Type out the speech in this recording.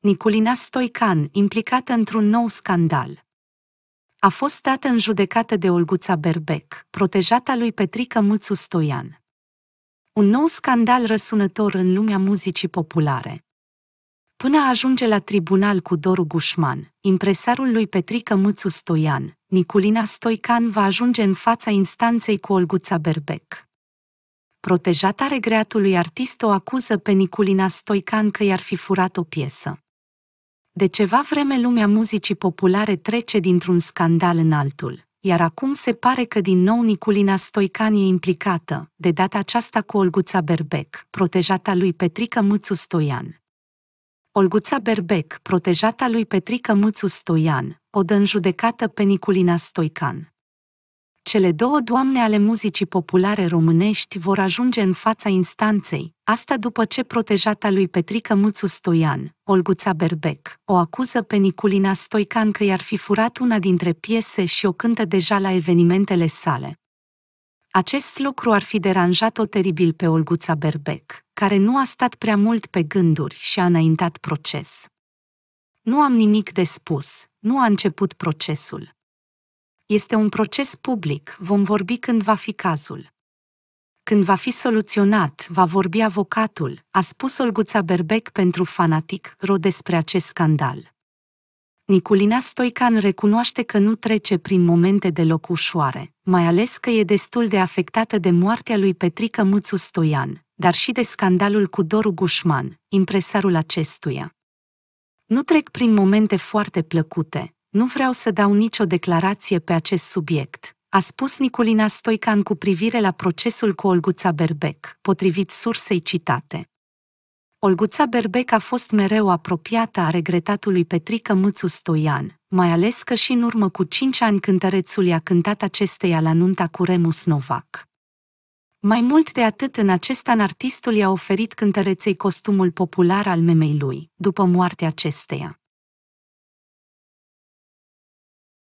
Niculina Stoican, implicată într-un nou scandal. A fost dată în judecată de Olguța Berbec, protejata lui Petrică Mâțu Stoian. Un nou scandal răsunător în lumea muzicii populare. Până ajunge la tribunal cu Doru Gușman, impresarul lui Petrică Mâțu Stoian, Niculina Stoican va ajunge în fața instanței cu Olguța Berbec protejata regreatului artist o acuză pe Niculina Stoican că i-ar fi furat o piesă. De ceva vreme lumea muzicii populare trece dintr-un scandal în altul, iar acum se pare că din nou Niculina Stoican e implicată, de data aceasta cu Olguța Berbec, protejata lui Petrică Mâțu Stoian. Olguța Berbec, protejata lui Petrică Mâțu Stoian, o dă în judecată pe Niculina Stoican. Cele două doamne ale muzicii populare românești vor ajunge în fața instanței, asta după ce protejata lui Petrică Muțu Stoian, Olguța Berbec, o acuză pe Niculina Stoican că i-ar fi furat una dintre piese și o cântă deja la evenimentele sale. Acest lucru ar fi deranjat-o teribil pe Olguța Berbec, care nu a stat prea mult pe gânduri și a înaintat proces. Nu am nimic de spus, nu a început procesul. Este un proces public, vom vorbi când va fi cazul. Când va fi soluționat, va vorbi avocatul, a spus Olguța Berbec pentru Fanatic ro despre acest scandal. Niculina Stoican recunoaște că nu trece prin momente deloc ușoare, mai ales că e destul de afectată de moartea lui Petrică Muțu Stoian, dar și de scandalul cu Doru Gușman, impresarul acestuia. Nu trec prin momente foarte plăcute, nu vreau să dau nicio declarație pe acest subiect, a spus Niculina Stoican cu privire la procesul cu Olguța Berbec, potrivit sursei citate. Olguța Berbec a fost mereu apropiată a regretatului Petrică Mâțu Stoian, mai ales că și în urmă cu cinci ani cântărețul i-a cântat acesteia la nunta cu Remus Novak. Mai mult de atât, în acest an artistul i-a oferit cântăreței costumul popular al memei lui, după moartea acesteia.